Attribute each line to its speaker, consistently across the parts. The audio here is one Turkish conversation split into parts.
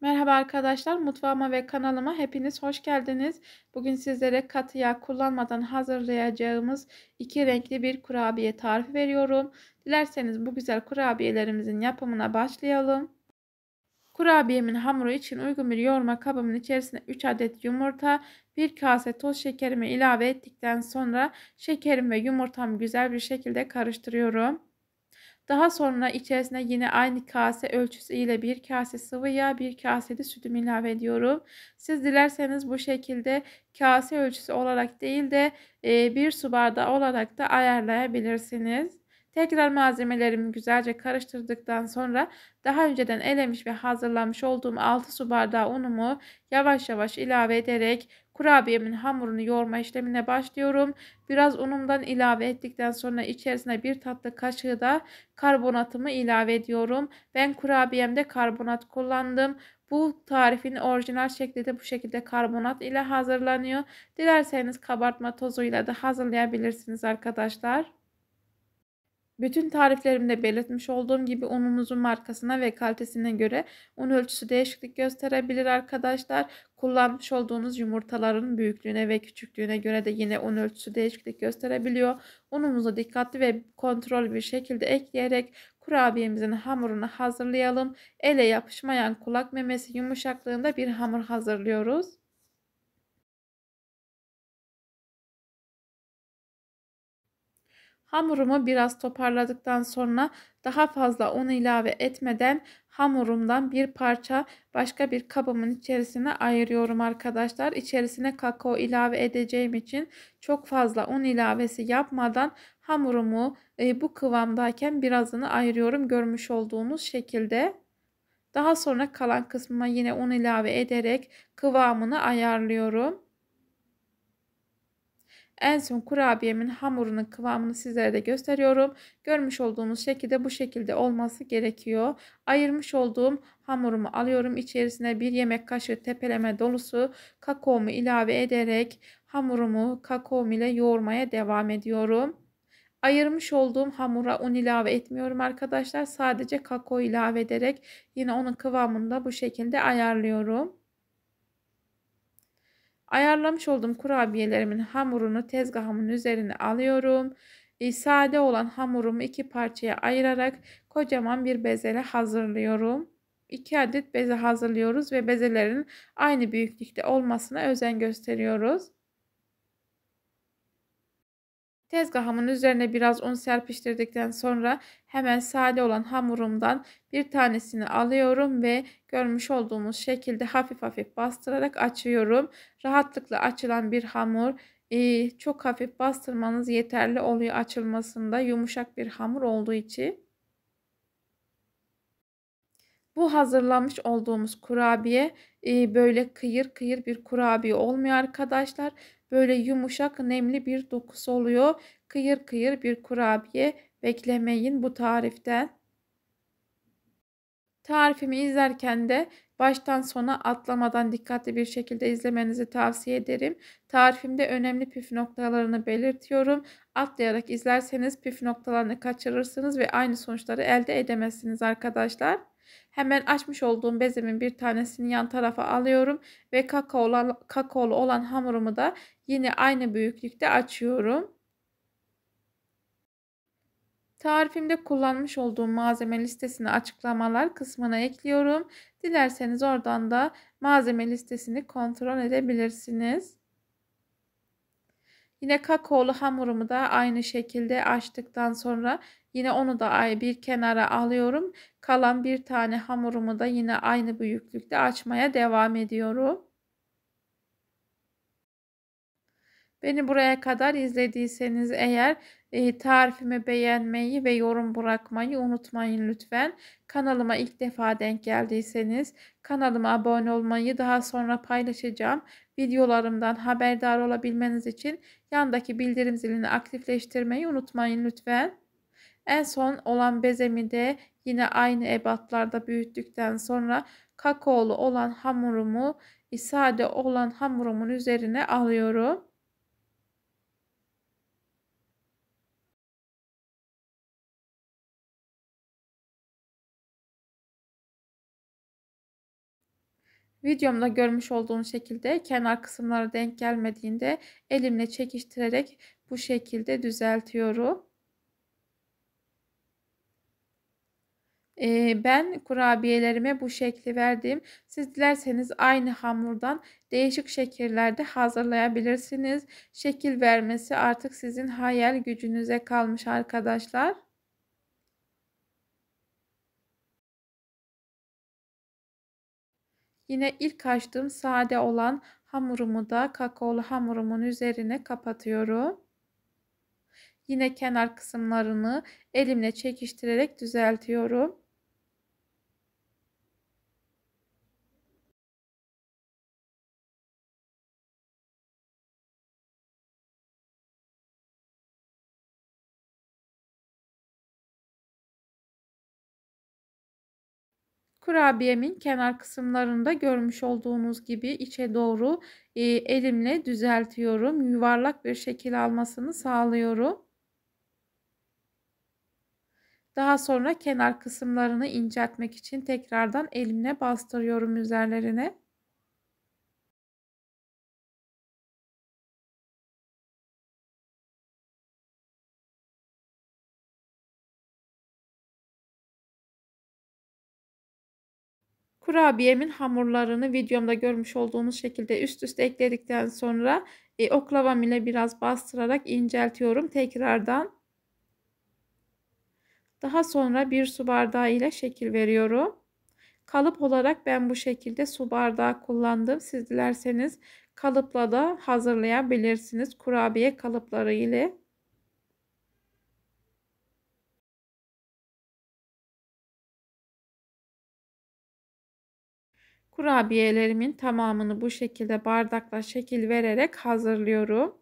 Speaker 1: Merhaba arkadaşlar mutfağıma ve kanalıma hepiniz hoş geldiniz. Bugün sizlere katı yağ kullanmadan hazırlayacağımız iki renkli bir kurabiye tarifi veriyorum. Dilerseniz bu güzel kurabiyelerimizin yapımına başlayalım. Kurabiyemin hamuru için uygun bir yoğurma kabımın içerisine 3 adet yumurta, 1 kase toz şekerimi ilave ettikten sonra şekerim ve yumurtamı güzel bir şekilde karıştırıyorum. Daha sonra içerisine yine aynı kase ölçüsü ile bir kase sıvı yağ, bir kase de sütümü ilave ediyorum. Siz dilerseniz bu şekilde kase ölçüsü olarak değil de e, bir su bardağı olarak da ayarlayabilirsiniz. Tekrar malzemelerimi güzelce karıştırdıktan sonra daha önceden elemiş ve hazırlamış olduğum 6 su bardağı unumu yavaş yavaş ilave ederek Kurabiyemin hamurunu yoğurma işlemine başlıyorum. Biraz unumdan ilave ettikten sonra içerisine bir tatlı kaşığı da karbonatımı ilave ediyorum. Ben kurabiyemde karbonat kullandım. Bu tarifin orijinal şekli de bu şekilde karbonat ile hazırlanıyor. Dilerseniz kabartma tozuyla da hazırlayabilirsiniz arkadaşlar. Bütün tariflerimde belirtmiş olduğum gibi unumuzun markasına ve kalitesine göre un ölçüsü değişiklik gösterebilir arkadaşlar. Kullanmış olduğunuz yumurtaların büyüklüğüne ve küçüklüğüne göre de yine un ölçüsü değişiklik gösterebiliyor. Unumuzu dikkatli ve kontrol bir şekilde ekleyerek kurabiyemizin hamurunu hazırlayalım. Ele yapışmayan kulak memesi yumuşaklığında bir hamur hazırlıyoruz. Hamurumu biraz toparladıktan sonra daha fazla un ilave etmeden hamurumdan bir parça başka bir kabımın içerisine ayırıyorum arkadaşlar. İçerisine kakao ilave edeceğim için çok fazla un ilavesi yapmadan hamurumu e, bu kıvamdayken birazını ayırıyorum görmüş olduğunuz şekilde. Daha sonra kalan kısmına yine un ilave ederek kıvamını ayarlıyorum. En son kurabiyemin hamurunun kıvamını sizlere de gösteriyorum. Görmüş olduğunuz şekilde bu şekilde olması gerekiyor. Ayırmış olduğum hamurumu alıyorum. İçerisine bir yemek kaşığı tepeleme dolusu kakaomu ilave ederek hamurumu kakaom ile yoğurmaya devam ediyorum. Ayırmış olduğum hamura un ilave etmiyorum arkadaşlar. Sadece kakao ilave ederek yine onun kıvamını da bu şekilde ayarlıyorum. Ayarlamış olduğum kurabiyelerimin hamurunu tezgahımın üzerine alıyorum. Sade olan hamurumu iki parçaya ayırarak kocaman bir bezele hazırlıyorum. 2 adet beze hazırlıyoruz ve bezelerin aynı büyüklükte olmasına özen gösteriyoruz. Tezgahımın üzerine biraz un serpiştirdikten sonra hemen sade olan hamurumdan bir tanesini alıyorum ve görmüş olduğumuz şekilde hafif hafif bastırarak açıyorum. Rahatlıkla açılan bir hamur e, çok hafif bastırmanız yeterli oluyor açılmasında yumuşak bir hamur olduğu için. Bu hazırlamış olduğumuz kurabiye e, böyle kıyır kıyır bir kurabiye olmuyor arkadaşlar. Böyle yumuşak nemli bir dokusu oluyor. Kıyır kıyır bir kurabiye beklemeyin bu tariften. Tarifimi izlerken de baştan sona atlamadan dikkatli bir şekilde izlemenizi tavsiye ederim. Tarifimde önemli püf noktalarını belirtiyorum. Atlayarak izlerseniz püf noktalarını kaçırırsınız ve aynı sonuçları elde edemezsiniz arkadaşlar. Hemen açmış olduğum bezemin bir tanesini yan tarafa alıyorum ve kakaolu, kakaolu olan hamurumu da yine aynı büyüklükte açıyorum. Tarifimde kullanmış olduğum malzeme listesini açıklamalar kısmına ekliyorum. Dilerseniz oradan da malzeme listesini kontrol edebilirsiniz. Yine kakaolu hamurumu da aynı şekilde açtıktan sonra yine onu da bir kenara alıyorum. Kalan bir tane hamurumu da yine aynı büyüklükte açmaya devam ediyorum. Beni buraya kadar izlediyseniz eğer e, tarifimi beğenmeyi ve yorum bırakmayı unutmayın lütfen. Kanalıma ilk defa denk geldiyseniz kanalıma abone olmayı daha sonra paylaşacağım. Videolarımdan haberdar olabilmeniz için yandaki bildirim zilini aktifleştirmeyi unutmayın lütfen. En son olan bezemi de yine aynı ebatlarda büyüttükten sonra kakaolu olan hamurumu, sade olan hamurumun üzerine alıyorum. Videomda görmüş olduğunuz şekilde kenar kısımları denk gelmediğinde elimle çekiştirerek bu şekilde düzeltiyorum. Ee, ben kurabiyelerime bu şekli verdim. Siz dilerseniz aynı hamurdan değişik şekillerde hazırlayabilirsiniz. Şekil vermesi artık sizin hayal gücünüze kalmış arkadaşlar. Yine ilk açtığım sade olan hamurumu da kakaolu hamurumun üzerine kapatıyorum. Yine kenar kısımlarını elimle çekiştirerek düzeltiyorum. Kurabiyemin kenar kısımlarında görmüş olduğunuz gibi içe doğru e, elimle düzeltiyorum. Yuvarlak bir şekil almasını sağlıyorum. Daha sonra kenar kısımlarını inceltmek için tekrardan elimle bastırıyorum üzerlerine. Kurabiyemin hamurlarını videomda görmüş olduğunuz şekilde üst üste ekledikten sonra e, oklavam ile biraz bastırarak inceltiyorum tekrardan. Daha sonra bir su bardağı ile şekil veriyorum. Kalıp olarak ben bu şekilde su bardağı kullandım. Siz dilerseniz kalıpla da hazırlayabilirsiniz kurabiye kalıpları ile. Kurabiyelerimin tamamını bu şekilde bardakla şekil vererek hazırlıyorum.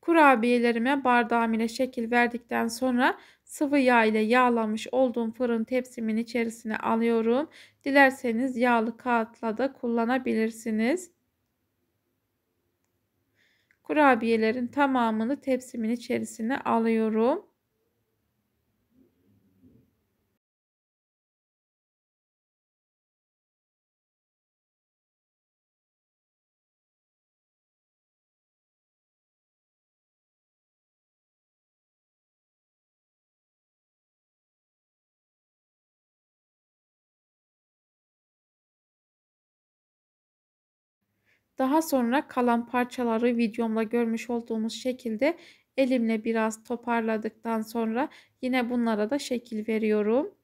Speaker 1: Kurabiyelerime bardağım ile şekil verdikten sonra sıvı yağ ile yağlamış olduğum fırın tepsimin içerisine alıyorum. Dilerseniz yağlı kağıtla da kullanabilirsiniz. Kurabiyelerin tamamını tepsimin içerisine alıyorum. Daha sonra kalan parçaları videomda görmüş olduğumuz şekilde elimle biraz toparladıktan sonra yine bunlara da şekil veriyorum.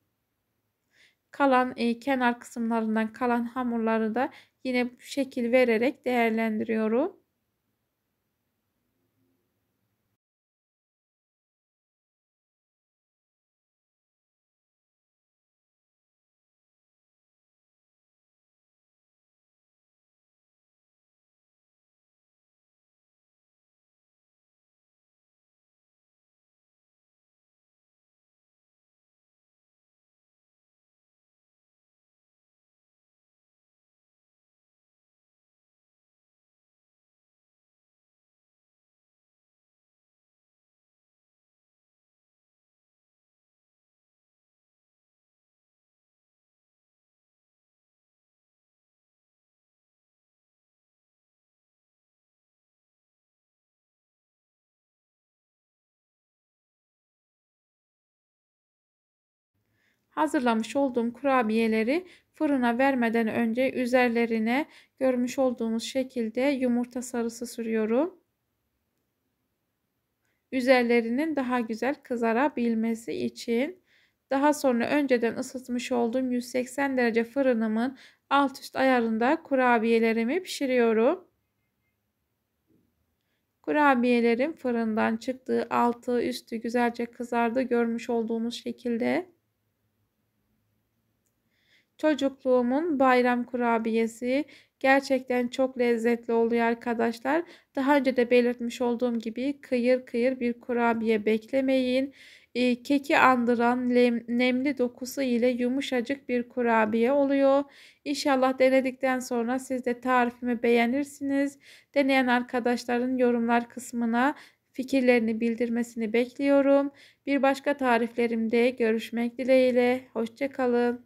Speaker 1: Kalan e, kenar kısımlarından kalan hamurları da yine şekil vererek değerlendiriyorum. hazırlamış olduğum kurabiyeleri fırına vermeden önce üzerlerine görmüş olduğumuz şekilde yumurta sarısı sürüyorum. Üzerlerinin daha güzel kızarabilmesi için daha sonra önceden ısıtmış olduğum 180 derece fırınımın alt üst ayarında kurabiyelerimi pişiriyorum. Kurabiyelerim fırından çıktığı altı üstü güzelce kızardı görmüş olduğunuz şekilde. Çocukluğumun bayram kurabiyesi gerçekten çok lezzetli oluyor arkadaşlar. Daha önce de belirtmiş olduğum gibi kıyır kıyır bir kurabiye beklemeyin. Ee, keki andıran nemli dokusu ile yumuşacık bir kurabiye oluyor. İnşallah denedikten sonra siz de tarifimi beğenirsiniz. Deneyen arkadaşların yorumlar kısmına fikirlerini bildirmesini bekliyorum. Bir başka tariflerimde görüşmek dileğiyle. Hoşçakalın.